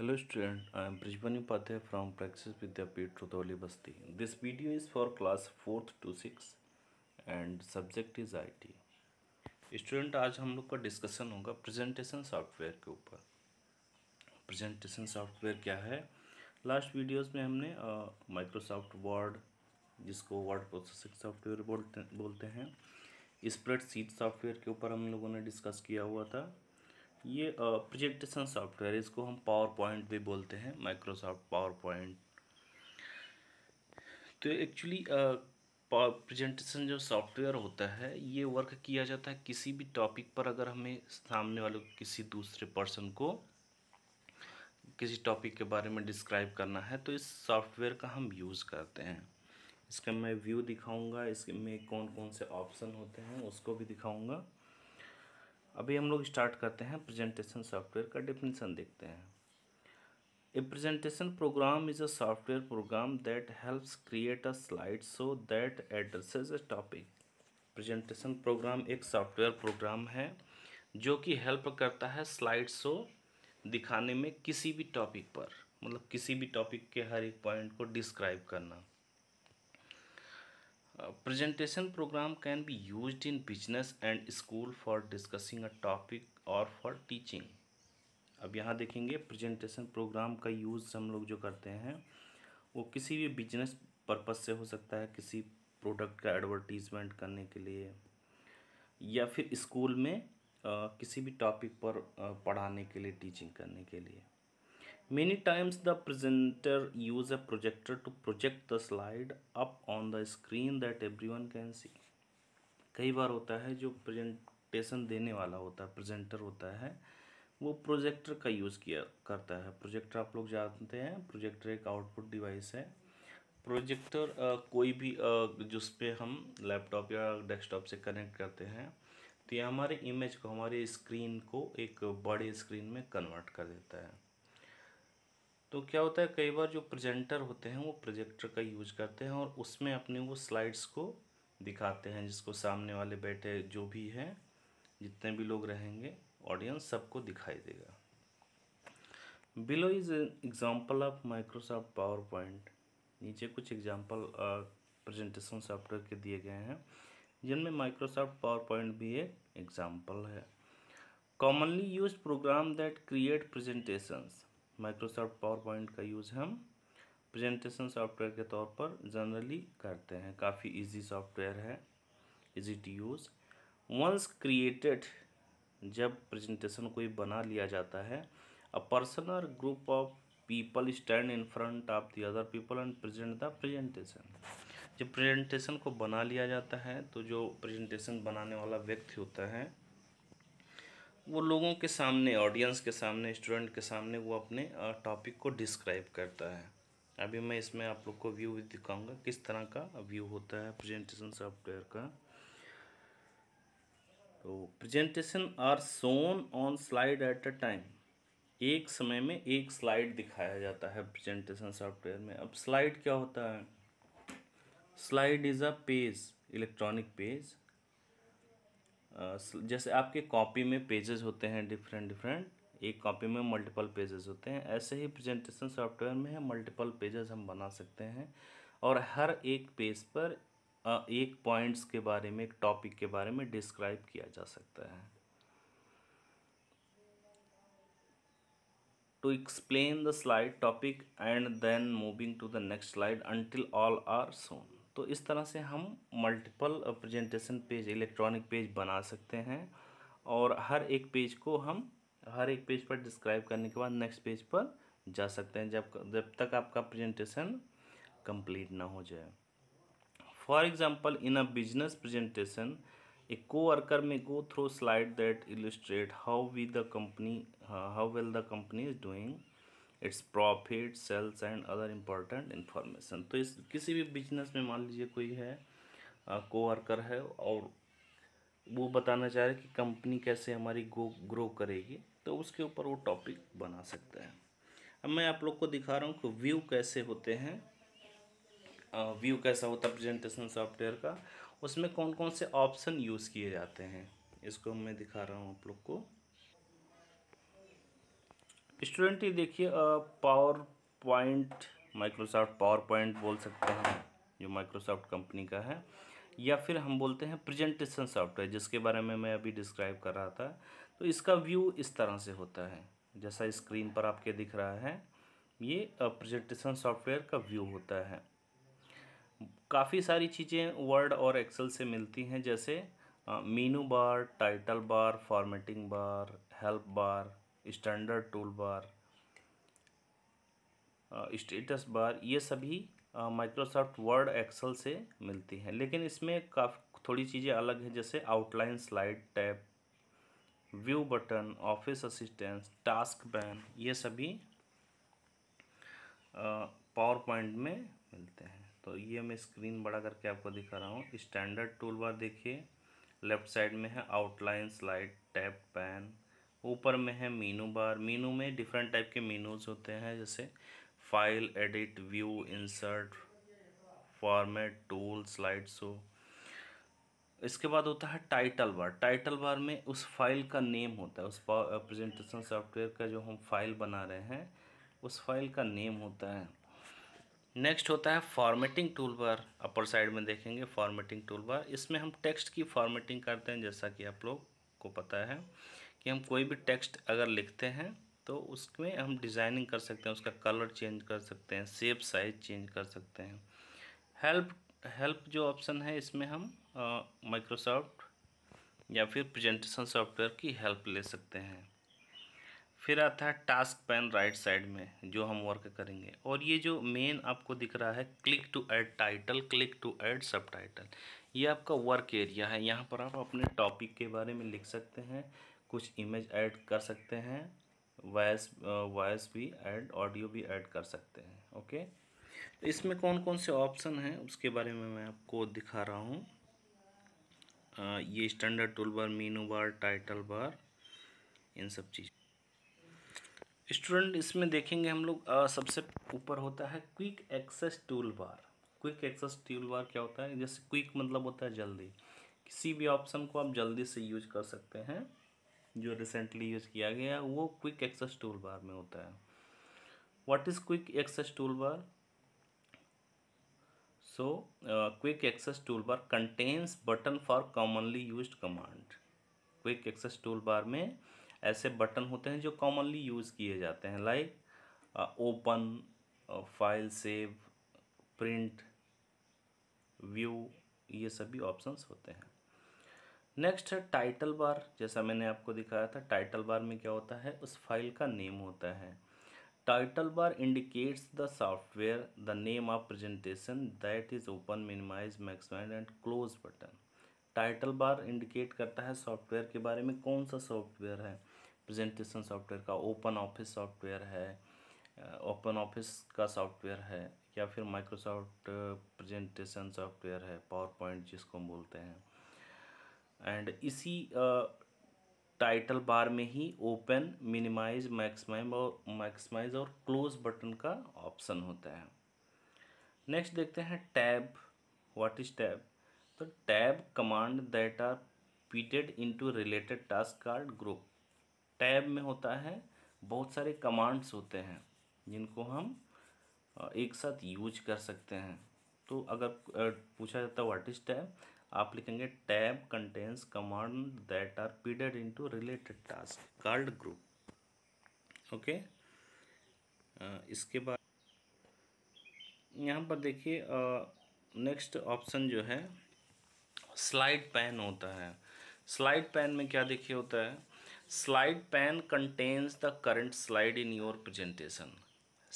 Hello student I am Prishpani Upadhyay from Praxis Vidyapeeth Trutoli Basti this video is for class fourth to six and subject is IT student आज हम लोग का discussion होगा presentation software के ऊपर presentation software क्या है लास्ट वीडियोस में हमने माइक्रोसॉफ्ट वर्ड जिसको वर्ड प्रोसेसिंग सॉफ्टवेयर बोलते बोलते हैं स्प्रेड सीट सॉफ्टवेयर के ऊपर हम लोगों ने डिस्कस किया हुआ था ये प्रोजेक्टेशन सॉफ्टवेयर इसको हम पावर पॉइंट भी बोलते हैं माइक्रोसॉफ्ट पावर पॉइंट तो एक्चुअली प्रेजेंटेशन जो सॉफ्टवेयर होता है ये वर्क किया जाता है किसी भी टॉपिक पर अगर हमें सामने वाले किसी दूसरे पर्सन को किसी टॉपिक के बारे में डिस्क्राइब करना है तो इस सॉफ्टवेयर का हम यूज़ करते हैं इसका मैं व्यू दिखाऊंगा इसमें कौन कौन से ऑप्शन होते हैं उसको भी दिखाऊंगा अभी हम लोग स्टार्ट करते हैं प्रेजेंटेशन सॉफ्टवेयर का डिफिनेशन देखते हैं a presentation program is a software program that helps create a slide so that addresses a topic presentation program एक सॉफ्टवेयर प्रोग्राम है जो कि हेल्प करता है स्लाइड शो दिखाने में किसी भी टॉपिक पर मतलब किसी भी टॉपिक के हर एक पॉइंट को डिस्क्राइब करना presentation program can be used in business and school for discussing a topic और फॉर टीचिंग अब यहाँ देखेंगे प्रेजेंटेशन प्रोग्राम का यूज़ हम लोग जो करते हैं वो किसी भी बिजनेस पर्पज़ से हो सकता है किसी प्रोडक्ट का एडवर्टीज़मेंट करने के लिए या फिर स्कूल में आ, किसी भी टॉपिक पर आ, पढ़ाने के लिए टीचिंग करने के लिए Many times the presenter use a projector to project the slide up on the screen that everyone can see. कई बार होता है जो प्रेजेंटेशन देने वाला होता है प्रेजेंटर होता है वो प्रोजेक्टर का यूज़ किया करता है प्रोजेक्टर आप लोग जानते हैं प्रोजेक्टर एक आउटपुट डिवाइस है प्रोजेक्टर कोई भी जिस पे हम लैपटॉप या डेस्कटॉप से कनेक्ट करते हैं तो ये हमारे इमेज को हमारे स्क्रीन को एक बड़े स्क्रीन में कन्वर्ट कर देता है तो क्या होता है कई बार जो प्रेजेंटर होते हैं वो प्रोजेक्टर का यूज करते हैं और उसमें अपने वो स्लाइड्स को दिखाते हैं जिसको सामने वाले बैठे जो भी हैं जितने भी लोग रहेंगे ऑडियंस सबको दिखाई देगा below is example of Microsoft PowerPoint नीचे कुछ एग्जाम्पल प्रेजेंटेशन सॉफ्टवेयर के दिए गए हैं जिनमें माइक्रोसॉफ्ट पावर पॉइंट भी एक एग्जाम्पल है commonly use program that create presentations Microsoft PowerPoint का यूज़ हम प्रेजेंटेशन सॉफ्टवेयर के तौर पर जनरली करते हैं काफ़ी इजी सॉफ्टवेयर है easy to use once created जब प्रेजेंटेशन कोई बना लिया जाता है a personal group of people stand in front of the other people and present the presentation जब प्रेजेंटेशन को बना लिया जाता है तो जो प्रेजेंटेशन बनाने वाला व्यक्ति होता है वो लोगों के सामने ऑडियंस के सामने स्टूडेंट के सामने वो अपने टॉपिक को डिस्क्राइब करता है अभी मैं इसमें आप लोग को व्यू भी दिखाऊंगा किस तरह का व्यू होता है प्रेजेंटेशन सॉफ्टवेयर का तो presentation are shown on slide at a time एक समय में एक स्लाइड दिखाया जाता है प्रेजेंटेशन सॉफ्टवेयर में अब स्लाइड क्या होता है slide is a page electronic page जैसे आपके कॉपी में पेजेस होते हैं डिफरेंट डिफरेंट एक कॉपी में मल्टीपल पेजेस होते हैं ऐसे ही प्रेजेंटेशन सॉफ्टवेयर में है मल्टीपल पेजेस हम बना सकते हैं और हर एक पेज पर एक पॉइंट्स के बारे में एक टॉपिक के बारे में डिस्क्राइब किया जा सकता है to explain the slide topic and then moving to the next slide until all are shown तो इस तरह से हम multiple presentation page electronic page बना सकते हैं और हर एक पेज को हम हर एक पेज पर डिस्क्राइब करने के बाद नेक्स्ट पेज पर जा सकते हैं जब जब तक आपका प्रेजेंटेशन कंप्लीट ना हो जाए for example in a business presentation a coworker may go through slide that illustrate how we the company how well the company is doing its profit sales and other important information तो इस किसी भी business में मान लीजिए कोई है को वर्कर है और वो बताना चाह रहे कि कंपनी कैसे हमारी ग्रो ग्रो करेगी तो उसके ऊपर वो टॉपिक बना सकते हैं अब मैं आप लोग को दिखा रहा हूँ कि व्यू कैसे होते हैं व्यू कैसा होता है प्रजेंटेशन सॉफ्टवेयर का उसमें कौन कौन से ऑप्शन यूज़ किए जाते हैं इसको मैं दिखा रहा हूँ आप लोग को स्टूडेंट ये देखिए PowerPoint Microsoft PowerPoint बोल सकते हैं जो माइक्रोसॉफ्ट कंपनी का है या फिर हम बोलते हैं प्रेजेंटेशन सॉफ्टवेयर जिसके बारे में मैं अभी डिस्क्राइब कर रहा था तो इसका व्यू इस तरह से होता है जैसा स्क्रीन पर आपके दिख रहा है ये प्रेजेंटेशन सॉफ्टवेयर का व्यू होता है काफ़ी सारी चीज़ें वर्ड और एक्सेल से मिलती हैं जैसे menu bar title bar formatting bar help bar standard tool bar status bar ये सभी माइक्रोसॉफ्ट वर्ड एक्सेल से मिलती हैं लेकिन इसमें काफ़ी थोड़ी चीज़ें अलग हैं जैसे outline slide tab view button office assistance task pane ये सभी पावर uh, पॉइंट में मिलते हैं तो ये मैं स्क्रीन बड़ा करके आपको दिखा रहा हूँ स्टैंडर्ड टूल बार देखिए लेफ्ट साइड में है आउटलाइन स्लाइड टैब पैन ऊपर में है मीनू बार मीनू में डिफरेंट टाइप के मीनूज होते हैं जैसे file edit view insert format tool slide show इसके बाद होता है टाइटल बार टाइटल बार में उस फाइल का नेम होता है उस प्रेजेंटेशन सॉफ्टवेयर का जो हम फाइल बना रहे हैं उस फाइल का नेम होता है नेक्स्ट होता है formatting tool bar upper side में देखेंगे फॉर्मेटिंग टूल बार इसमें हम टेक्स्ट की फॉर्मेटिंग करते हैं जैसा कि आप लोग को पता है कि हम कोई भी टेक्स्ट अगर लिखते हैं तो उसमें हम डिज़ाइनिंग कर सकते हैं उसका कलर चेंज कर सकते हैं सेप साइज चेंज कर सकते हैं हेल्प हेल्प जो ऑप्शन है इसमें हम माइक्रोसॉफ्ट या फिर प्रेजेंटेशन सॉफ्टवेयर की हेल्प ले सकते हैं फिर आता है टास्क पैन राइट साइड में जो हम वर्क करेंगे और ये जो मेन आपको दिख रहा है click to add title click to add subtitle ये आपका वर्क एरिया है यहाँ पर आप अपने टॉपिक के बारे में लिख सकते हैं कुछ इमेज ऐड कर सकते हैं वॉइस वॉइस भी ऐड ऑडियो भी ऐड कर सकते हैं ओके तो इसमें कौन कौन से ऑप्शन हैं उसके बारे में मैं आपको दिखा रहा हूँ ये standard tool bar menu bar title bar इन सब चीज़ स्टूडेंट इसमें देखेंगे हम लोग सबसे ऊपर होता है quick access tool bar quick access tool bar क्या होता है जैसे क्विक मतलब होता है जल्दी किसी भी ऑप्शन को आप जल्दी से यूज कर सकते हैं जो रिसेंटली यूज किया गया वो क्विक एक्सेस टूल बार में होता है what is quick access tool bar so quick access tool bar contains button for commonly use command quick access tool bar में ऐसे बटन होते हैं जो कॉमनली यूज किए जाते हैं like open file save print view ये सभी ऑप्शंस होते हैं नेक्स्ट है टाइटल बार जैसा मैंने आपको दिखाया था टाइटल बार में क्या होता है उस फाइल का नेम होता है title bar indicates the software the name of presentation that is open minimize maximize and close button title bar indicate करता है सॉफ्टवेयर के बारे में कौन सा सॉफ्टवेयर है प्रेजेंटेशन सॉफ्टवेयर का ओपन ऑफिस सॉफ्टवेयर है ओपन ऑफिस का सॉफ्टवेयर है या फिर माइक्रोसॉफ्ट प्रेजेंटेशन सॉफ्टवेयर है पावर पॉइंट जिसको हम बोलते हैं एंड इसी टाइटल बार में ही ओपन मिनिमाइज मैक्समाइज और मैक्सिमाइज और क्लोज बटन का ऑप्शन होता है नेक्स्ट देखते हैं टैब व्हाट इज टैब तो tab command that are pitted into related task card group tab में होता है बहुत सारे कमांड्स होते हैं जिनको हम एक साथ यूज कर सकते हैं तो अगर पूछा जाता है व्हाट इज टैब आप लिखेंगे tab contains command that are pitted into related task card group okay इसके बाद यहाँ पर देखिए नेक्स्ट ऑप्शन जो है स्लाइड पैन होता है स्लाइड पैन में क्या देखिए होता है slide pane contains the current slide in your presentation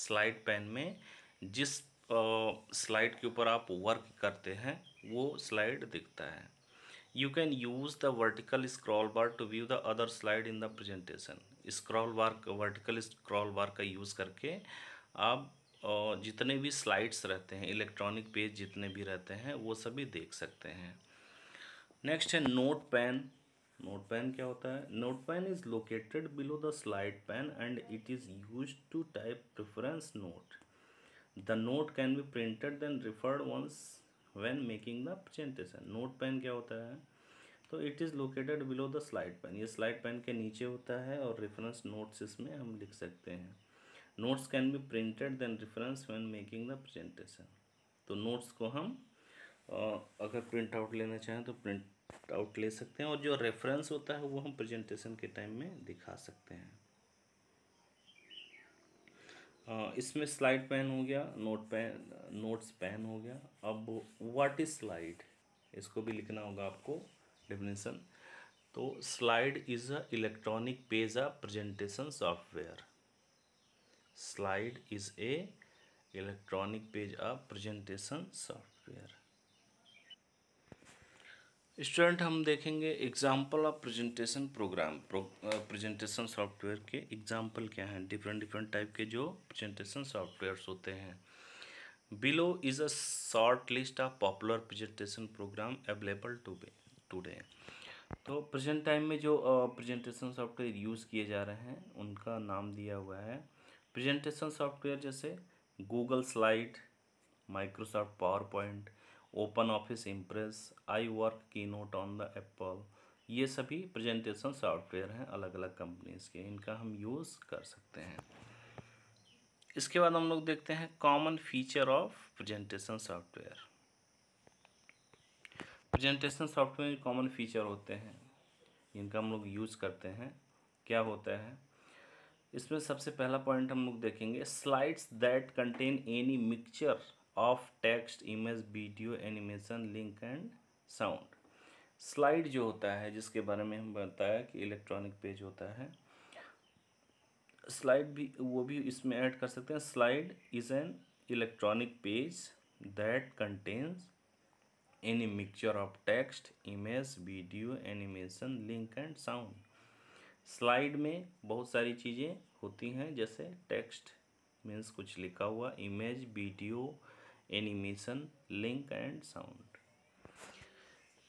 slide pane में जिस स्लाइड uh, के ऊपर आप वर्क करते हैं वो स्लाइड दिखता है you can use the vertical scroll bar to view the other slide in the presentation scroll bar vertical scroll bar का यूज़ करके आप जितने भी स्लाइड्स रहते हैं इलेक्ट्रॉनिक पेज जितने भी रहते हैं वो सभी देख सकते हैं नेक्स्ट है नोट पैन नोट पैन क्या होता है note pane is located below the slide pane and it is use to type preference note the note can be printed then referred once when making the presentation note pane क्या होता है तो it is located below the slide pane ये slide pane के नीचे होता है और रेफरेंस नोट्स इसमें हम लिख सकते हैं notes can be printed then reference when making the presentation तो नोट्स को हम अगर प्रिंट आउट लेना चाहें तो प्रिंट आउट ले सकते हैं और जो रेफरेंस होता है वो हम प्रेजेंटेशन के टाइम में दिखा सकते हैं इसमें स्लाइड पेन हो गया नोट पेन नोट्स पेन हो गया अब व्हाट इज स्लाइड इसको भी लिखना होगा आपको डेफिनेशन तो slide is a electronic page a presentation software slide is a electronic page a presentation software student हम देखेंगे example of presentation program presentation software के एग्जांपल क्या हैं डिफरेंट डिफरेंट टाइप के जो प्रेजेंटेशन सॉफ्टवेयर्स होते हैं below is a short list of popular presentation program available today today तो प्रेजेंट टाइम में जो प्रेजेंटेशन सॉफ्टवेयर यूज़ किए जा रहे हैं उनका नाम दिया हुआ है प्रेजेंटेशन सॉफ्टवेयर जैसे Google Slide Microsoft PowerPoint OpenOffice Impress iWork Keynote on the Apple ये सभी प्रेजेंटेशन सॉफ्टवेयर हैं अलग अलग कंपनीज़ के इनका हम यूज़ कर सकते हैं इसके बाद हम लोग देखते हैं common feature of presentation software presentation software common feature होते हैं इनका हम लोग यूज़ करते हैं क्या होता है इसमें सबसे पहला पॉइंट हम लोग देखेंगे slides that contain any mixture of text image video animation link and sound slide जो होता है जिसके बारे में हम बताया कि इलेक्ट्रॉनिक पेज होता है स्लाइड भी वो भी इसमें ऐड कर सकते हैं slide is an electronic page that contains any mixture of text image video animation link and sound slide में बहुत सारी चीज़ें होती हैं जैसे टेक्स्ट मीन्स कुछ लिखा हुआ image video animation, link and sound.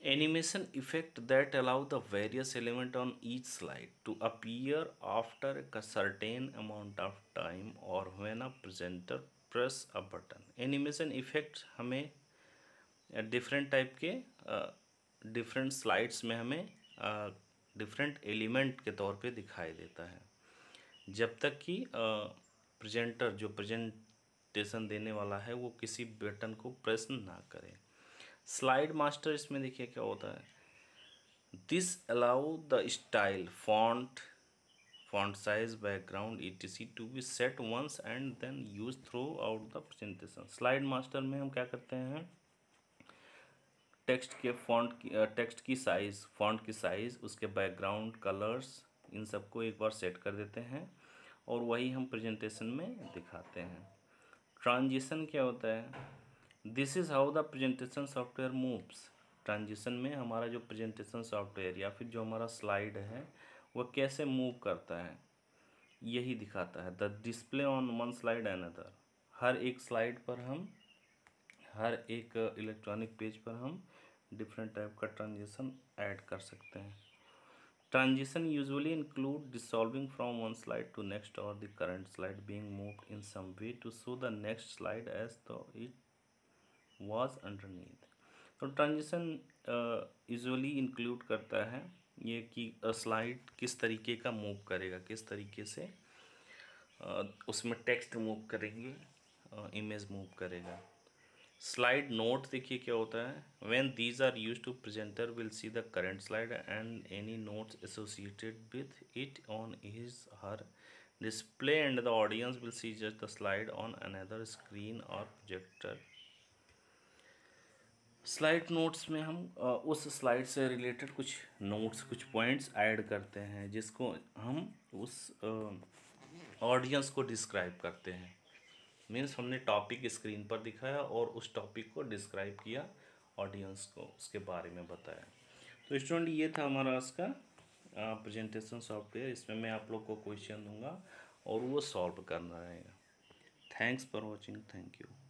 Animation effect that allow the various element on each slide to appear after a certain amount of time or when a presenter press a button. Animation effect हमें different type के different slides में हमें different element के तौर पे दिखाई देता है जब तक कि प्रेजेंटर जो प्रेजेंट डिक्टेशन देने वाला है वो किसी बटन को प्रेस ना करें स्लाइड मास्टर इसमें देखिए क्या होता है this allow the style font size background background to be set once and then use throughout the presentation slide master में हम क्या करते हैं टेक्स्ट के फॉन्ट की टेक्स्ट की साइज़ फॉन्ट की साइज़ उसके बैकग्राउंड कलर्स इन सबको एक बार सेट कर देते हैं और वही हम प्रेजेंटेशन में दिखाते हैं ट्रांजिशन क्या होता है this is how the presentation software moves transition में हमारा जो प्रेजेंटेशन सॉफ्टवेयर या फिर जो हमारा स्लाइड है वह कैसे मूव करता है यही दिखाता है the display on one slide another हर एक स्लाइड पर हम हर एक इलेक्ट्रॉनिक पेज पर हम डिफरेंट टाइप का ट्रांजेक्शन ऐड कर सकते हैं Transition usually include dissolving from one slide to next or the current slide being moved in some way to show the next slide as though it was underneath. तो transition usually include करता है ये कि slide किस तरीके का move करेगा किस तरीके से uh, उसमें टेक्स्ट मूव करेंगे इमेज मूव करेगा स्लाइड नोट देखिए क्या होता है when these are use to presenter will see the current slide and any notes associated with it on his her display and the audience will see just the slide on another screen और projector slide notes में हम उस slide से related कुछ notes कुछ points add करते हैं जिसको हम उस ऑडियंस को डिस्क्राइब करते हैं मीन्स हमने टॉपिक स्क्रीन पर दिखाया और उस टॉपिक को डिस्क्राइब किया ऑडियंस को उसके बारे में बताया तो स्टूडेंट ये था हमारा आज का प्रेजेंटेशन सॉफ्टवेयर इसमें मैं आप लोग को क्वेश्चन दूंगा और वो सॉल्व करना रहेगा thanks for watching thank you